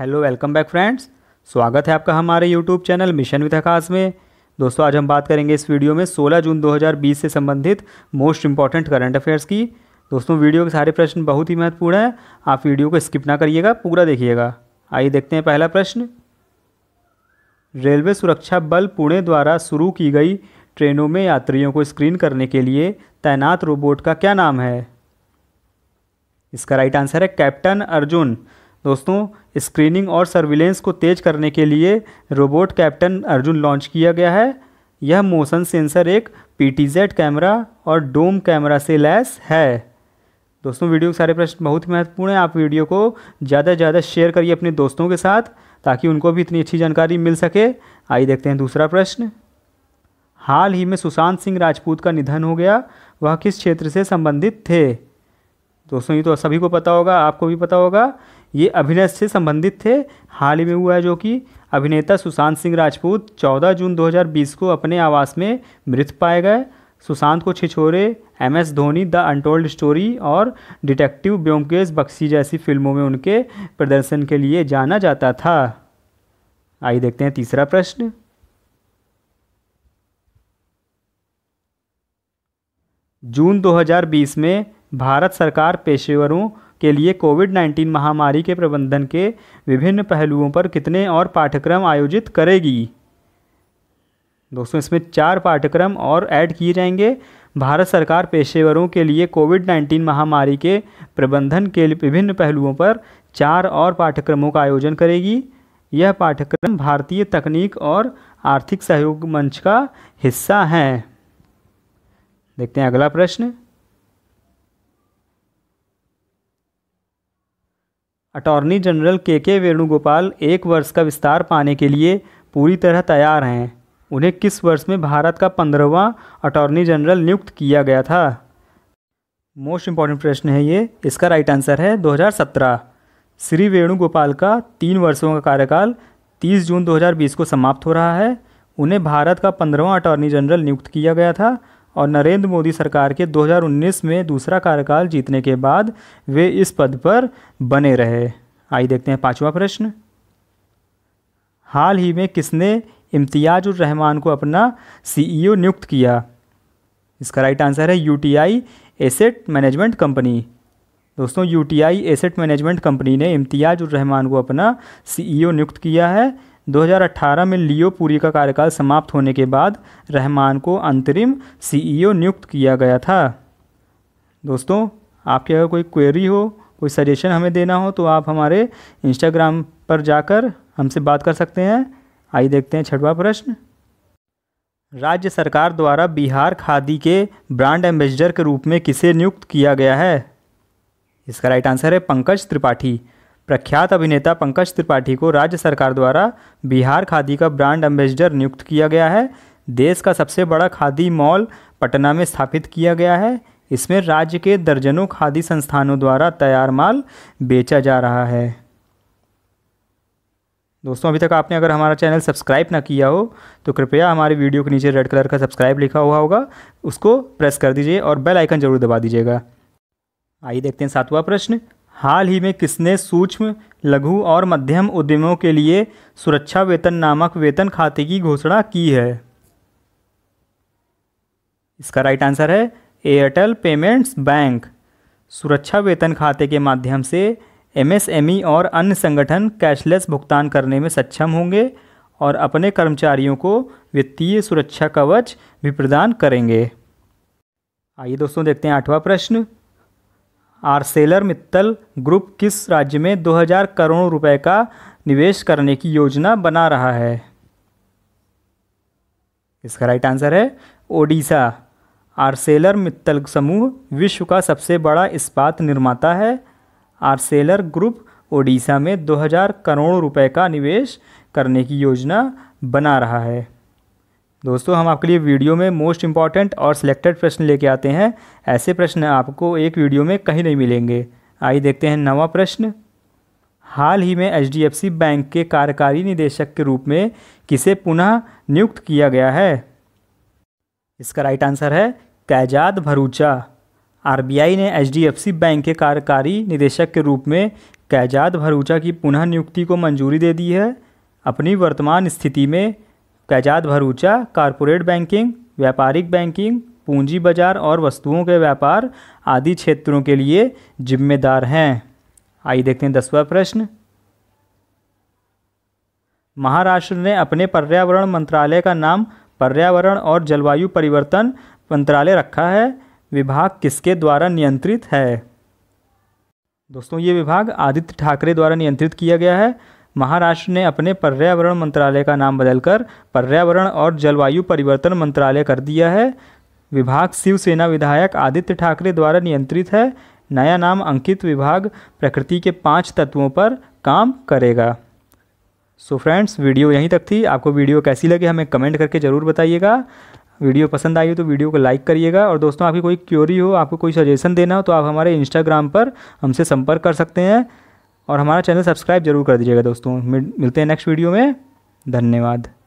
hello welcome back friends स्वागत है आपका हमारे YouTube channel mission with Akash में दोस्तों आज हम बात करेंगे इस वीडियो में 16 जून 2020 से संबंधित मोस्ट इंपॉर्टेंट करंट अफेयर्स की दोस्तों वीडियो के सारे प्रश्न बहुत ही महत्वपूर्ण हैं आप वीडियो को स्किप ना करिएगा पूरा देखिएगा आइए देखते हैं पहला प्रश्न रेलवे सुरक्षा बल पुणे द्वारा शुरू की गई ट्रेनों में यात्रियों को स्क्रीन करने के लिए तैनात रोबोट का क्या नाम है इसका राइट आंसर है कैप्टन अर्जुन दोस्तों स्क्रीनिंग और सर्विलेंस को तेज करने के लिए रोबोट कैप्टन अर्जुन लॉन्च किया गया है यह मोशन सेंसर एक पी कैमरा और डोम कैमरा से लैस है दोस्तों वीडियो के सारे प्रश्न बहुत ही महत्वपूर्ण हैं आप वीडियो को ज़्यादा से ज़्यादा शेयर करिए अपने दोस्तों के साथ ताकि उनको भी इतनी अच्छी जानकारी मिल सके आइए देखते हैं दूसरा प्रश्न हाल ही में सुशांत सिंह राजपूत का निधन हो गया वह किस क्षेत्र से संबंधित थे दोस्तों ये तो सभी को पता होगा आपको भी पता होगा ये अभिनय से संबंधित थे हाल ही में हुआ है जो कि अभिनेता सुशांत सिंह राजपूत 14 जून 2020 को अपने आवास में मृत पाए गए सुशांत को Chhichhore M S Dhoni the untold story और डिटेक्टिव ब्योमकेश बक्सी जैसी फिल्मों में उनके प्रदर्शन के लिए जाना जाता था आइए देखते हैं तीसरा प्रश्न जून 2020 में भारत सरकार पेशेवरों के लिए कोविड 19 महामारी के प्रबंधन के विभिन्न पहलुओं पर कितने और पाठ्यक्रम आयोजित करेगी दोस्तों इसमें चार पाठ्यक्रम और ऐड किए जाएंगे भारत सरकार पेशेवरों के लिए कोविड 19 महामारी के प्रबंधन के विभिन्न पहलुओं पर चार और पाठ्यक्रमों का आयोजन करेगी यह पाठ्यक्रम भारतीय तकनीक और आर्थिक सहयोग मंच का हिस्सा हैं देखते हैं अगला प्रश्न अटॉर्नी जनरल के के वेणुगोपाल एक वर्ष का विस्तार पाने के लिए पूरी तरह तैयार हैं उन्हें किस वर्ष में भारत का पंद्रहवा अटॉर्नी जनरल नियुक्त किया गया था मोस्ट इम्पॉर्टेंट प्रश्न है ये इसका राइट आंसर है 2017 श्री वेणुगोपाल का तीन वर्षों का कार्यकाल 30 जून 2020 को समाप्त हो रहा है उन्हें भारत का पंद्रहवा अटॉर्नी जनरल नियुक्त किया गया था और नरेंद्र मोदी सरकार के 2019 में दूसरा कार्यकाल जीतने के बाद वे इस पद पर बने रहे आइए देखते हैं पांचवा प्रश्न हाल ही में किसने इम्तियाज रहमान को अपना सीईओ नियुक्त किया इसका राइट आंसर है यूटीआई एसेट मैनेजमेंट कंपनी दोस्तों यूटीआई एसेट मैनेजमेंट कंपनी ने इम्तियाज रहमान को अपना सीईओ नियुक्त किया है 2018 में लियो पूरी का कार्यकाल समाप्त होने के बाद रहमान को अंतरिम सीईओ e नियुक्त किया गया था दोस्तों आपकी अगर कोई क्वेरी हो कोई सजेशन हमें देना हो तो आप हमारे इंस्टाग्राम पर जाकर हमसे बात कर सकते हैं आइए देखते हैं छठवा प्रश्न राज्य सरकार द्वारा बिहार खादी के ब्रांड एम्बेसडर के रूप में किसे नियुक्त किया गया है इसका राइट आंसर है पंकज त्रिपाठी प्रख्यात अभिनेता पंकज त्रिपाठी को राज्य सरकार द्वारा बिहार खादी का ब्रांड एम्बेसडर नियुक्त किया गया है देश का सबसे बड़ा खादी मॉल पटना में स्थापित किया गया है इसमें राज्य के दर्जनों खादी संस्थानों द्वारा तैयार माल बेचा जा रहा है दोस्तों अभी तक आपने अगर हमारा चैनल सब्सक्राइब ना किया हो तो कृपया हमारे वीडियो के नीचे रेड कलर का सब्सक्राइब लिखा हुआ होगा उसको प्रेस कर दीजिए और बेल आइकन जरूर दबा दीजिएगा आइए देखते हैं सातवां प्रश्न हाल ही में किसने सूक्ष्म लघु और मध्यम उद्यमों के लिए सुरक्षा वेतन नामक वेतन खाते की घोषणा की है इसका राइट आंसर है एयरटेल पेमेंट्स बैंक सुरक्षा वेतन खाते के माध्यम से एमएसएमई e और अन्य संगठन कैशलेस भुगतान करने में सक्षम होंगे और अपने कर्मचारियों को वित्तीय सुरक्षा कवच भी प्रदान करेंगे आइए दोस्तों देखते हैं आठवां प्रश्न आरसेलर मित्तल ग्रुप किस राज्य में 2000 करोड़ रुपए का निवेश करने की योजना बना रहा है इसका राइट आंसर है ओडिशा आर्सेलर मित्तल समूह विश्व का सबसे बड़ा इस्पात निर्माता है आरसेलर ग्रुप ओडिशा में 2000 करोड़ रुपए का निवेश करने की योजना बना रहा है दोस्तों हम आपके लिए वीडियो में मोस्ट इंपॉर्टेंट और सिलेक्टेड प्रश्न लेके आते हैं ऐसे प्रश्न आपको एक वीडियो में कहीं नहीं मिलेंगे आइए देखते हैं नवा प्रश्न हाल ही में एच बैंक के कार्यकारी निदेशक के रूप में किसे पुनः नियुक्त किया गया है इसका राइट आंसर है कैजाद भरूचा आरबीआई ने एच बैंक के कार्यकारी निदेशक के रूप में कैजाद भरूचा की पुनः नियुक्ति को मंजूरी दे दी है अपनी वर्तमान स्थिति में कैजाद भरूचा कारपोरेट बैंकिंग व्यापारिक बैंकिंग पूंजी बाजार और वस्तुओं के व्यापार आदि क्षेत्रों के लिए जिम्मेदार हैं आइए देखते हैं दसवा प्रश्न महाराष्ट्र ने अपने पर्यावरण मंत्रालय का नाम पर्यावरण और जलवायु परिवर्तन मंत्रालय रखा है विभाग किसके द्वारा नियंत्रित है दोस्तों ये विभाग आदित्य ठाकरे द्वारा नियंत्रित किया गया है महाराष्ट्र ने अपने पर्यावरण मंत्रालय का नाम बदलकर पर्यावरण और जलवायु परिवर्तन मंत्रालय कर दिया है विभाग शिवसेना विधायक आदित्य ठाकरे द्वारा नियंत्रित है नया नाम अंकित विभाग प्रकृति के पांच तत्वों पर काम करेगा सो so फ्रेंड्स वीडियो यहीं तक थी आपको वीडियो कैसी लगी हमें कमेंट करके ज़रूर बताइएगा वीडियो पसंद आई हो तो वीडियो को लाइक करिएगा और दोस्तों आपकी कोई क्योरी हो आपको कोई सजेशन देना हो तो आप हमारे इंस्टाग्राम पर हमसे संपर्क कर सकते हैं और हमारा चैनल सब्सक्राइब जरूर कर दीजिएगा दोस्तों मिलते हैं नेक्स्ट वीडियो में धन्यवाद